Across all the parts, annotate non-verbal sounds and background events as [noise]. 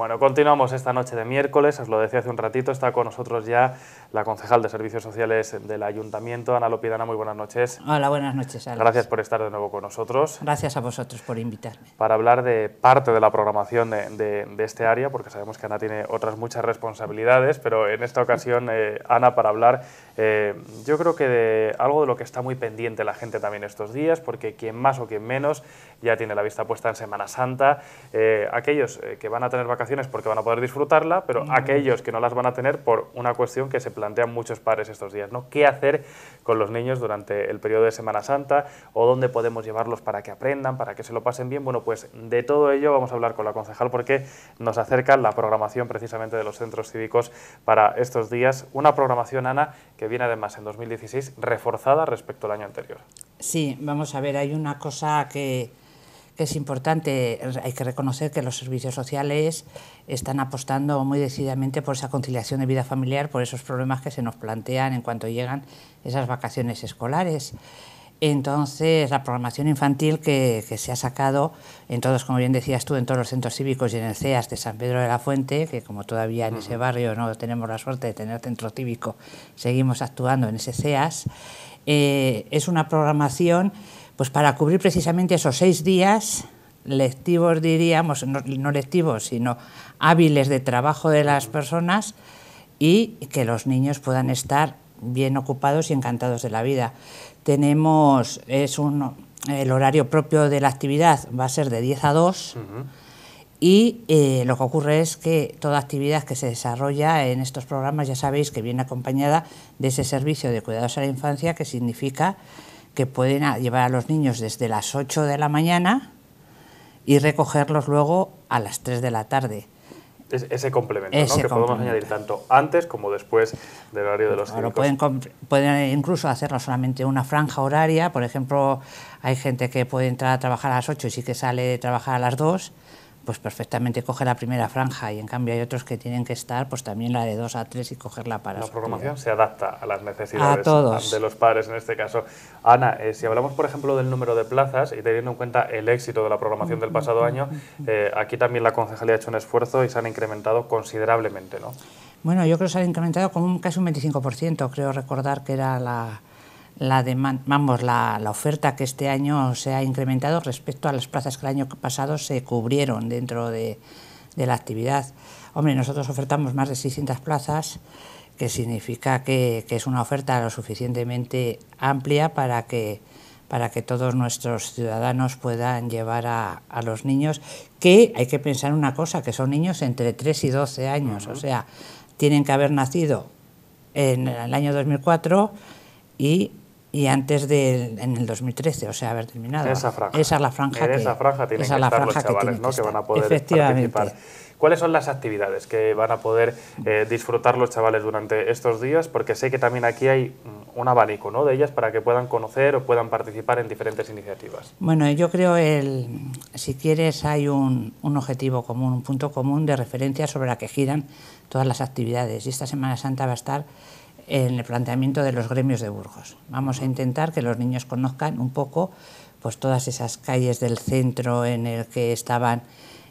Bueno, continuamos esta noche de miércoles, os lo decía hace un ratito, está con nosotros ya la concejal de Servicios Sociales del Ayuntamiento, Ana Lopidana, muy buenas noches. Hola, buenas noches, Gracias por estar de nuevo con nosotros. Gracias a vosotros por invitarme. Para hablar de parte de la programación de, este área, porque sabemos que Ana tiene otras muchas responsabilidades, pero en esta ocasión, eh, Ana, para hablar, eh, yo creo que de algo de lo que está muy pendiente la gente también estos días, porque quien más o quien menos ya tiene la vista puesta en Semana Santa, eh, aquellos que van a tener vacaciones porque van a poder disfrutarla, pero aquellos que no las van a tener por una cuestión que se plantean muchos padres estos días, ¿no? ¿Qué hacer con los niños durante el periodo de Semana Santa o dónde podemos llevarlos para que aprendan, para que se lo pasen bien? Bueno, pues de todo ello vamos a hablar con la concejal porque nos acerca la programación precisamente de los centros cívicos para estos días, una programación, Ana, que viene además en 2016 reforzada respecto al año anterior. Sí, vamos a ver, hay una cosa que que es importante, hay que reconocer que los servicios sociales están apostando muy decididamente por esa conciliación de vida familiar, por esos problemas que se nos plantean en cuanto llegan esas vacaciones escolares. Entonces, la programación infantil que, se ha sacado en todos, como bien decías tú, en todos los centros cívicos y en el CEAS de San Pedro de la Fuente, que como todavía en ese barrio no tenemos la suerte de tener centro cívico, seguimos actuando en ese CEAS, eh, es una programación pues para cubrir precisamente esos seis días lectivos, diríamos, no, lectivos, sino hábiles de trabajo de las personas y que los niños puedan estar bien ocupados y encantados de la vida. Tenemos, es un, el horario propio de la actividad va a ser de 10 a 2 y eh, lo que ocurre es que toda actividad que se desarrolla en estos programas ya sabéis que viene acompañada de ese servicio de cuidados a la infancia que significa que pueden llevar a los niños desde las 8 de la mañana y recogerlos luego a las 3 de la tarde. ese complemento ¿no? que podemos añadir tanto antes como después del horario de pues los niños. pueden, pueden incluso hacerlo solamente una franja horaria. Por ejemplo, hay gente que puede entrar a trabajar a las 8 y sí que sale de trabajar a las 2 pues perfectamente coge la primera franja y en cambio hay otros que tienen que estar pues también la de 2 a 3 y cogerla para... La programación se adapta a las necesidades de los padres en este caso. Ana, eh, si hablamos por ejemplo del número de plazas y teniendo en cuenta el éxito de la programación del pasado año, eh, aquí también la concejalía ha hecho un esfuerzo y se han incrementado considerablemente, ¿no? Bueno, yo creo que se han incrementado con un, casi un 25%, creo recordar que era la la, demanda, vamos, la, oferta que este año se ha incrementado respecto a las plazas que el año pasado se cubrieron dentro de, la actividad. Hombre, nosotros ofertamos más de 600 plazas, que significa que, es una oferta lo suficientemente amplia para que, para que todos nuestros ciudadanos puedan llevar a, los niños, que hay que pensar una cosa, que son niños entre 3 y 12 años, o sea, tienen que haber nacido en el año 2004 y y antes de en el 2013, o sea, haber terminado. Esa, es la franja. que, franja tienen que estar los chavales, que van a poder participar. ¿Cuáles son las actividades que van a poder eh, disfrutar los chavales durante estos días? Porque sé que también aquí hay un abanico ¿no? de ellas para que puedan conocer o puedan participar en diferentes iniciativas. Bueno, yo creo el, si quieres hay un, un objetivo común, un punto común de referencia sobre la que giran todas las actividades. Y esta Semana Santa va a estar en el planteamiento de los gremios de Burgos. Vamos a intentar que los niños conozcan un poco pues, todas esas calles del centro en el que estaban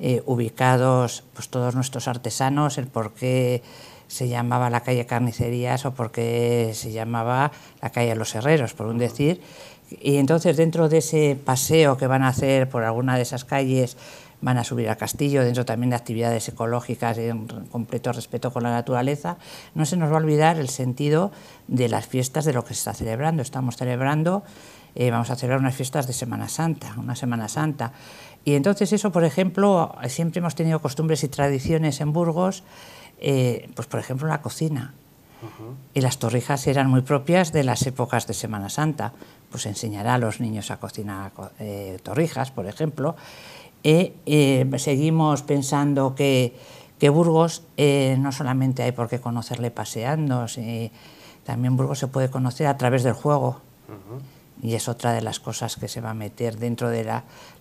eh, ubicados pues, todos nuestros artesanos, el por qué se llamaba la calle Carnicerías o por qué se llamaba la calle Los Herreros, por un decir. Y entonces dentro de ese paseo que van a hacer por alguna de esas calles van a subir al castillo, dentro también de actividades ecológicas en completo respeto con la naturaleza, no se nos va a olvidar el sentido de las fiestas de lo que se está celebrando. Estamos celebrando, eh, vamos a celebrar unas fiestas de Semana Santa, una Semana Santa. Y entonces eso, por ejemplo, siempre hemos tenido costumbres y tradiciones en Burgos, eh, pues por ejemplo la cocina. Y las torrijas eran muy propias de las épocas de Semana Santa. Pues enseñará a los niños a cocinar eh, torrijas, por ejemplo. Y eh, seguimos pensando que, que Burgos eh, no solamente hay por qué conocerle paseando, también Burgos se puede conocer a través del juego. Y es otra de las cosas que se va a meter dentro de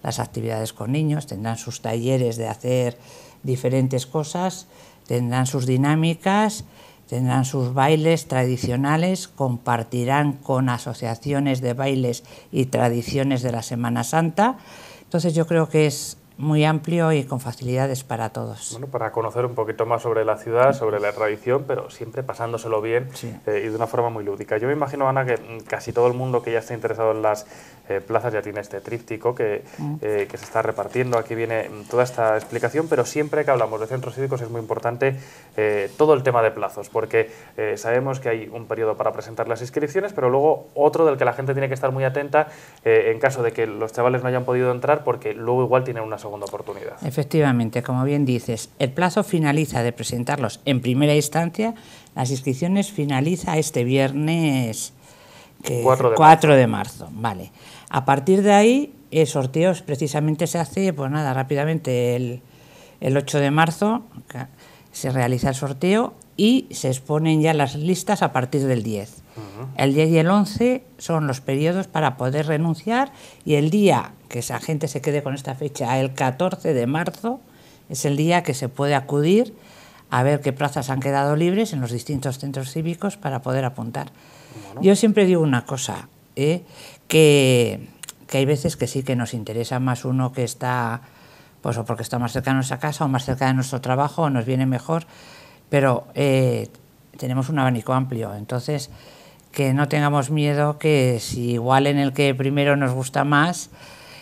las actividades con niños. Tendrán sus talleres de hacer diferentes cosas, tendrán sus dinámicas, tendrán sus bailes tradicionales, compartirán con asociaciones de bailes y tradiciones de la Semana Santa entonces yo creo que es muy amplio y con facilidades para todos. Bueno, para conocer un poquito más sobre la ciudad, sobre la tradición, pero siempre pasándoselo bien eh, y de una forma muy lúdica. Yo me imagino, Ana, que casi todo el mundo que ya está interesado en las eh, plazas, ya tiene este tríptico mm. eh, que, se está repartiendo, aquí viene mm, toda esta explicación, pero siempre que hablamos de centros cívicos es muy importante eh, todo el tema de plazos, porque sabemos que hay un periodo para presentar las inscripciones, pero luego otro del que la gente tiene que estar muy atenta en caso de que los chavales no hayan podido entrar, porque luego igual tienen una segunda oportunidad. Efectivamente, como bien dices, el plazo finaliza de presentarlos en primera instancia, las inscripciones finaliza este viernes 4 de, marzo. de marzo. Vale. A partir de ahí, el sorteo precisamente se hace, pues nada, rápidamente el, 8 de marzo se realiza el sorteo y se exponen ya las listas a partir del 10. El 10 y el 11 son los periodos para poder renunciar y el día que esa gente se quede con esta fecha, el 14 de marzo, es el día que se puede acudir a ver qué plazas han quedado libres en los distintos centros cívicos para poder apuntar. Yo siempre digo una cosa, ¿eh? que, hay veces que sí que nos interesa más uno que está, pues o porque está más cerca de nuestra casa o más cerca de nuestro trabajo o nos viene mejor, pero eh, tenemos un abanico amplio, entonces que no tengamos miedo que si igual en el que primero nos gusta más,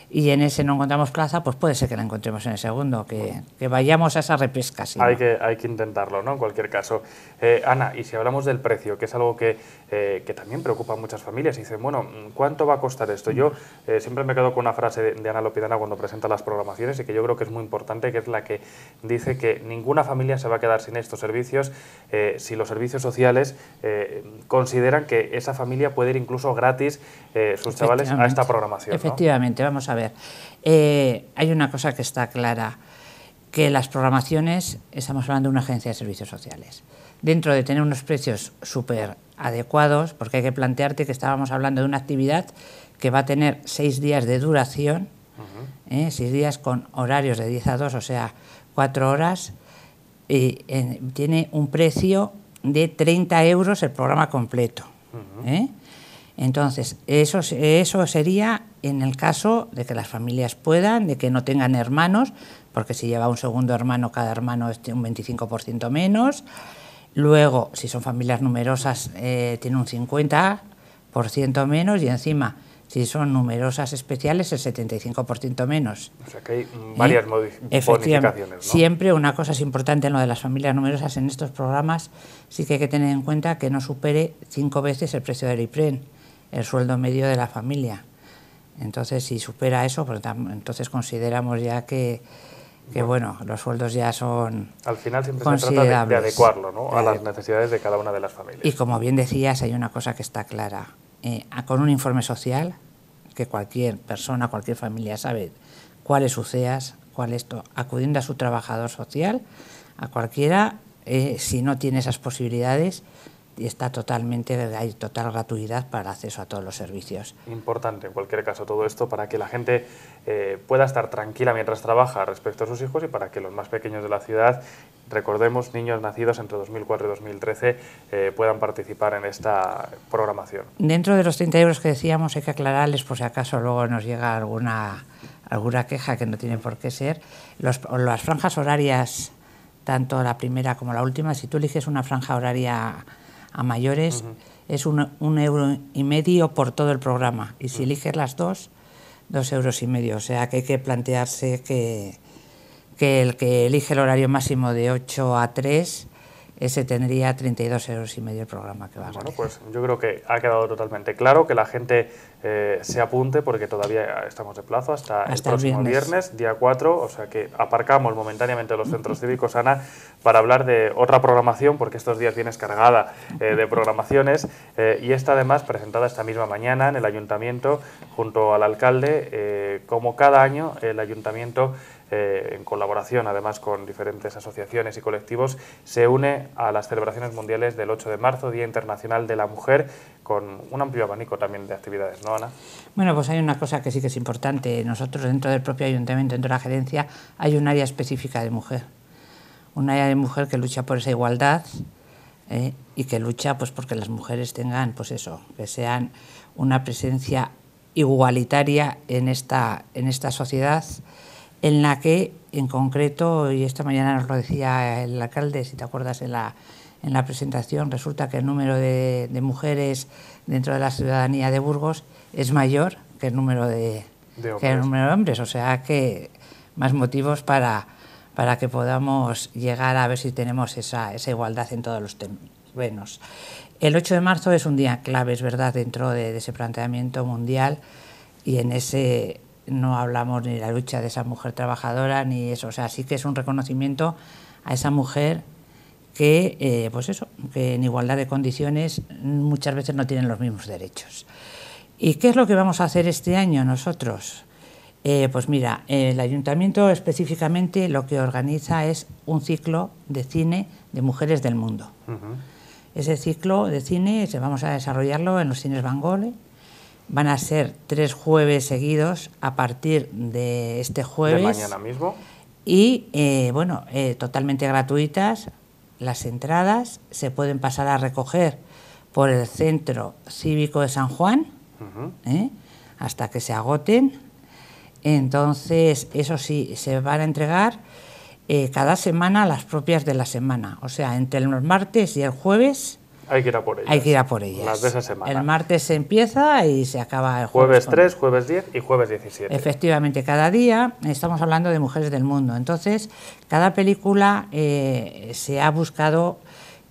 y en ese no encontramos plaza, pues puede ser que la encontremos en el segundo, que, vayamos a esa repesca. hay, que, hay que intentarlo, ¿no? En cualquier caso. Eh, Ana, y si hablamos del precio, que es algo eh, que, también preocupa a muchas familias, y dicen, bueno, ¿cuánto va a costar esto? Yo eh, siempre me quedo con una frase de, Ana Lopidana cuando presenta las programaciones y que yo creo que es muy importante, que es la que dice que ninguna familia se va a quedar sin estos servicios si los servicios sociales consideran que esa familia puede ir incluso gratis sus chavales a esta programación. Efectivamente, vamos a ver ver, eh, hay una cosa que está clara, que las programaciones, estamos hablando de una agencia de servicios sociales, dentro de tener unos precios súper adecuados, porque hay que plantearte que estábamos hablando de una actividad que va a tener seis días de duración, ¿eh? seis días con horarios de 10 a 2, o sea, cuatro horas, y eh, tiene un precio de 30 euros el programa completo. ¿eh? Entonces, eso, eso sería en el caso de que las familias puedan, de que no tengan hermanos, porque si lleva un segundo hermano, cada hermano es un 25% menos. Luego, si son familias numerosas, eh, tiene un 50% menos y encima, si son numerosas especiales, el 75% menos. O sea que hay varias modificaciones. Siempre una cosa es importante en lo de las familias numerosas en estos programas, sí que hay que tener en cuenta que no supere cinco veces el precio del IPREN el sueldo medio de la familia. Entonces, si supera eso, pues, entonces consideramos ya que, bueno. los sueldos ya son Al final siempre se trata de, adecuarlo ¿no? a las eh, necesidades de cada una de las familias. Y como bien decías, hay una cosa que está clara. Eh, con un informe social, que cualquier persona, cualquier familia sabe cuál es su cuál es esto, acudiendo a su trabajador social, a cualquiera, eh, si no tiene esas posibilidades, y está totalmente, hay total gratuidad para acceso a todos los servicios. Importante, en cualquier caso, todo esto para que la gente eh, pueda estar tranquila mientras trabaja respecto a sus hijos y para que los más pequeños de la ciudad, recordemos, niños nacidos entre 2004 y 2013, eh, puedan participar en esta programación. Dentro de los 30 euros que decíamos, hay que aclararles por si acaso luego nos llega alguna, alguna queja que no tiene por qué ser, las franjas horarias tanto la primera como la última, si tú eliges una franja horaria a mayores es un, euro y medio por todo el programa. Y si eliges las dos, dos euros y medio. O sea que hay que plantearse que, que el que elige el horario máximo de 8 a 3 ese tendría 32 euros y medio el programa que va a Bueno, pues yo creo que ha quedado totalmente claro que la gente eh, se apunte porque todavía estamos de plazo hasta, el próximo viernes. día 4, o sea que aparcamos momentáneamente los centros cívicos, Ana, para hablar de otra programación, porque estos días vienes cargada eh, de programaciones, eh, y está además presentada esta misma mañana en el ayuntamiento junto al alcalde, como cada año el ayuntamiento... en colaboración además con diferentes asociaciones y colectivos, se une a las celebraciones mundiales del 8 de marzo, Día Internacional de la Mujer, con un amplio abanico también de actividades, ¿no, Ana? Bueno, pues hay una cosa que sí que es importante. Nosotros dentro del propio ayuntamiento, dentro de la gerencia, hay un área específica de mujer. Un área de mujer que lucha por esa igualdad eh, y que lucha pues porque las mujeres tengan, pues eso, que sean una presencia igualitaria en esta, en esta sociedad en la que en concreto, y esta mañana nos lo decía el alcalde, si te acuerdas, en la, en la presentación, resulta que el número de, mujeres dentro de la ciudadanía de Burgos es mayor que el número de, hombres. O sea que más motivos para, para que podamos llegar a ver si tenemos esa, esa igualdad en todos los temas. El 8 de marzo es un día clave, es verdad, dentro de, ese planteamiento mundial y en ese no hablamos ni de la lucha de esa mujer trabajadora ni eso. O sea, sí que es un reconocimiento a esa mujer que, eh, pues eso, en igualdad de condiciones muchas veces no tienen los mismos derechos. ¿Y qué es lo que vamos a hacer este año nosotros? Eh, pues mira, el ayuntamiento específicamente lo que organiza es un ciclo de cine de mujeres del mundo. Ese ciclo de cine vamos a desarrollarlo en los cines Bangole. Van a ser tres jueves seguidos a partir de este jueves. mañana mismo. Y eh, bueno, totalmente gratuitas, las entradas se pueden pasar a recoger por el Centro Cívico de San Juan ¿eh? hasta que se agoten. Entonces, eso sí, se van a entregar eh, cada semana las propias de la semana. O sea, entre los martes y el jueves hay que ir a por ellas. Hay que ir a por ellas. Las El martes se empieza y se acaba el jueves. Jueves 3, jueves 10 y jueves 17. Efectivamente, cada día estamos hablando de mujeres del mundo. Entonces, cada película eh, se ha buscado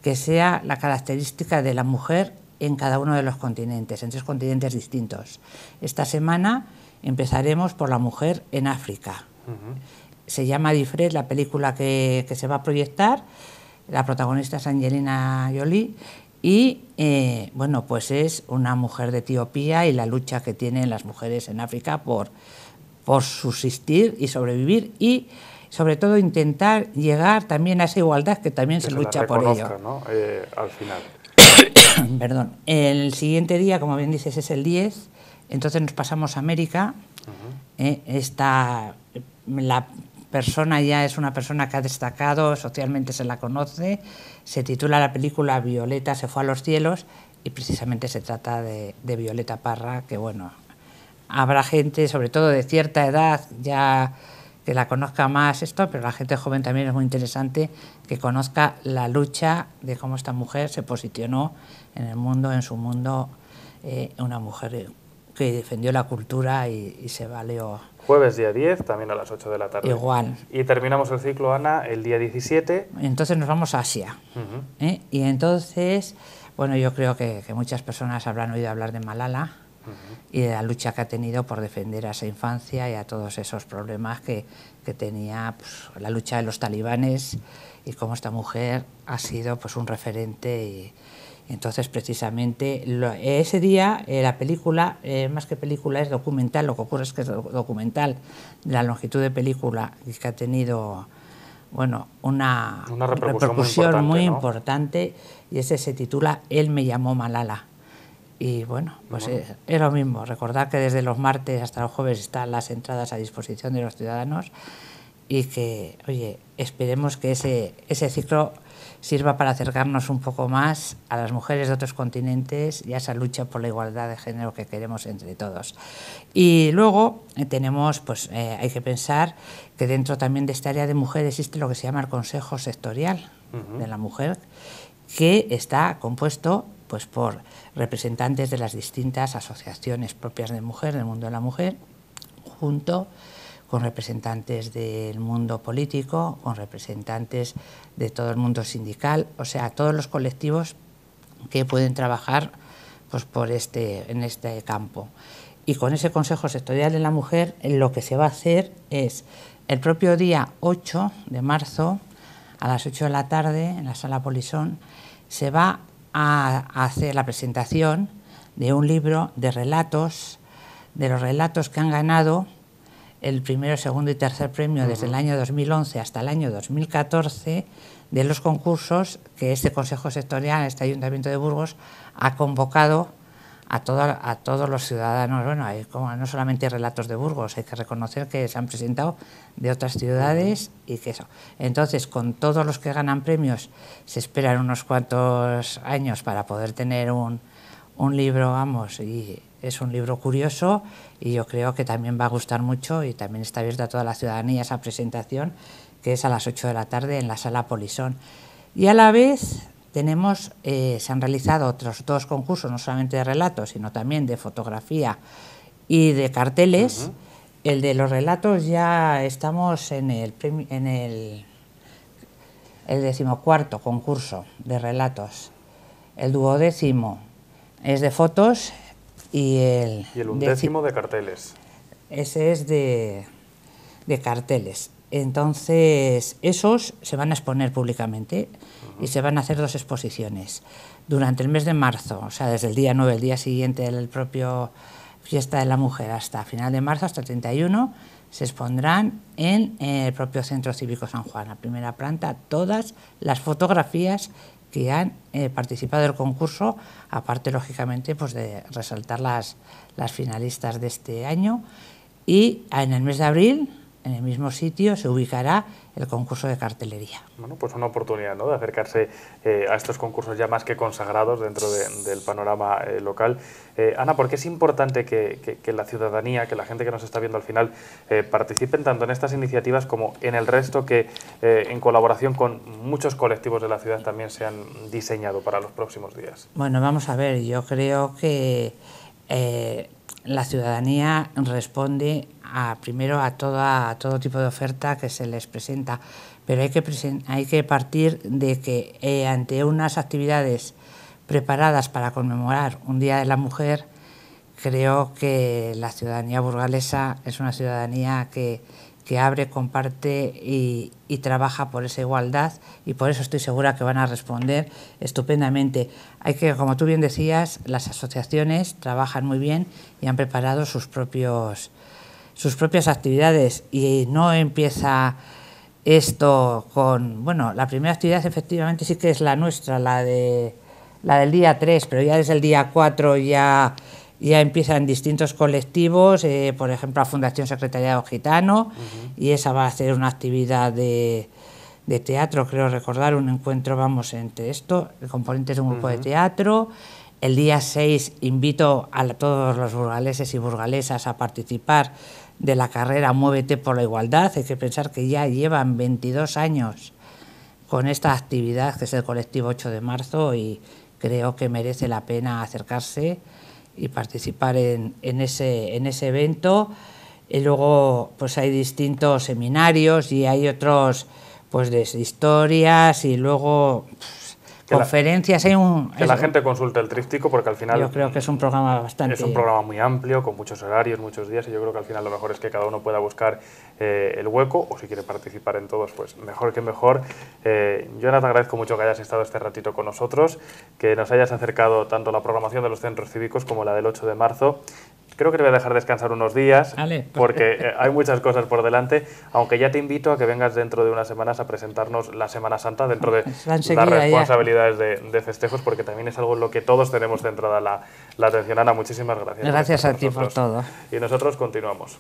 que sea la característica de la mujer en cada uno de los continentes, en tres continentes distintos. Esta semana empezaremos por la mujer en África. Se llama Difres la película que, que se va a proyectar. La protagonista es Angelina Jolie y eh, bueno, pues es una mujer de Etiopía y la lucha que tienen las mujeres en África por, por subsistir y sobrevivir y sobre todo intentar llegar también a esa igualdad que también se, lucha por ello. Eh, al final. [coughs] Perdón. El siguiente día, como bien dices, es el 10, entonces nos pasamos a América. Eh, está la persona ya es una persona que ha destacado, socialmente se la conoce. Se titula la película Violeta se fue a los cielos y precisamente se trata de, Violeta Parra, que bueno, habrá gente, sobre todo de cierta edad, ya que la conozca más esto, pero la gente joven también es muy interesante que conozca la lucha de cómo esta mujer se posicionó en el mundo, en su mundo, eh, una mujer que defendió la cultura y, se valió. Jueves día 10, también a las 8 de la tarde. Igual. Y terminamos el ciclo, Ana, el día 17. Entonces nos vamos a Asia. ¿eh? Y entonces, bueno, yo creo que, muchas personas habrán oído hablar de Malala y de la lucha que ha tenido por defender a esa infancia y a todos esos problemas que, tenía pues, la lucha de los talibanes y cómo esta mujer ha sido pues, un referente entonces, precisamente, ese día eh, la película, eh, más que película, es documental, lo que ocurre es que es documental, la longitud de película que ha tenido bueno, una, repercusión, muy, importante, y ese se titula Él me llamó Malala. Y bueno, pues eh, Es, lo mismo, recordar que desde los martes hasta los jueves están las entradas a disposición de los ciudadanos y que, oye, esperemos que ese, ese ciclo sirva para acercarnos un poco más a las mujeres de otros continentes y a esa lucha por la igualdad de género que queremos entre todos. Y luego eh, tenemos, pues eh, hay que pensar que dentro también de esta área de mujer existe lo que se llama el Consejo Sectorial de la Mujer, que está compuesto pues por representantes de las distintas asociaciones propias de mujer, del mundo de la mujer, junto con representantes del mundo político, con representantes de todo el mundo sindical, o sea, todos los colectivos que pueden trabajar pues, por este, en este campo. Y con ese Consejo Sectorial de la Mujer lo que se va a hacer es el propio día 8 de marzo, a las 8 de la tarde, en la sala Polisón, se va a hacer la presentación de un libro de relatos, de los relatos que han ganado el primero, segundo y tercer premio desde el año 2011 hasta el año 2014 de los concursos que este Consejo Sectorial, este Ayuntamiento de Burgos, ha convocado a, a todos los ciudadanos. Bueno, no solamente hay relatos de Burgos, hay que reconocer que se han presentado de otras ciudades y que eso. Entonces, con todos los que ganan premios, se esperan unos cuantos años para poder tener un, un libro, vamos, y es un libro curioso y yo creo que también va a gustar mucho y también está abierta a toda la ciudadanía esa presentación que es a las 8 de la tarde en la sala Polisón. Y a la vez tenemos, eh, se han realizado otros dos concursos, no solamente de relatos, sino también de fotografía y de carteles. El de los relatos ya estamos en el, en el, el decimocuarto concurso de relatos. El duodécimo es de fotos y el, undécimo de, carteles. Ese es de, carteles. Entonces, esos se van a exponer públicamente y se van a hacer dos exposiciones. Durante el mes de marzo, o sea, desde el día 9, el día siguiente del propio Fiesta de la Mujer, hasta final de marzo, hasta el 31, se expondrán en el propio Centro Cívico San Juan, a primera planta, todas las fotografías que han eh, participado del concurso, aparte lógicamente pues de resaltar las finalistas de este año. Y en el mes de abril en el mismo sitio se ubicará el concurso de cartelería. Bueno, pues una oportunidad ¿no? de acercarse eh, a estos concursos ya más que consagrados dentro del panorama eh, local. Eh, Ana, ¿por qué es importante que, que, la ciudadanía, que la gente que nos está viendo al final, participen tanto en estas iniciativas como en el resto que en colaboración con muchos colectivos de la ciudad también se han diseñado para los próximos días? Bueno, vamos a ver, yo creo que la ciudadanía responde a, primero a, toda, a todo tipo de oferta que se les presenta, pero hay que, hay que partir de que eh, ante unas actividades preparadas para conmemorar un Día de la Mujer, creo que la ciudadanía burgalesa es una ciudadanía que que abre, comparte y, trabaja por esa igualdad y por eso estoy segura que van a responder estupendamente. Hay que, como tú bien decías, las asociaciones trabajan muy bien y han preparado sus, propios, sus propias actividades y no empieza esto con, bueno, la primera actividad efectivamente sí que es la nuestra, la de la del día 3, pero ya desde el día 4 ya ya empiezan distintos colectivos, eh, por ejemplo, la Fundación Secretariado Gitano, y esa va a ser una actividad de, de, teatro, creo recordar, un encuentro, vamos, entre esto, el componente es un grupo de teatro. El día 6 invito a todos los burgaleses y burgalesas a participar de la carrera Muévete por la Igualdad. Hay que pensar que ya llevan 22 años con esta actividad, que es el colectivo 8 de marzo, y creo que merece la pena acercarse y participar en, en, ese, en ese evento. Y luego pues hay distintos seminarios y hay otros pues de historias y luego conferencias. hay un, que la gente consulte el tríptico porque al final... Yo creo que es un programa bastante... Es un programa muy amplio, con muchos horarios, muchos días y yo creo que al final lo mejor es que cada uno pueda buscar eh, el hueco o si quiere participar en todos, pues mejor que mejor. Eh, Jonathan, agradezco mucho que hayas estado este ratito con nosotros, que nos hayas acercado tanto la programación de los centros cívicos como la del 8 de marzo creo que te voy a dejar descansar unos días, pues porque eh, hay muchas cosas por delante, aunque ya te invito a que vengas dentro de unas semanas a presentarnos la Semana Santa dentro de [laughs] las responsabilidades de, festejos, porque también es algo en lo que todos tenemos centrada la, la atención. Ana, muchísimas gracias. Gracias a ti por todo. Y nosotros continuamos.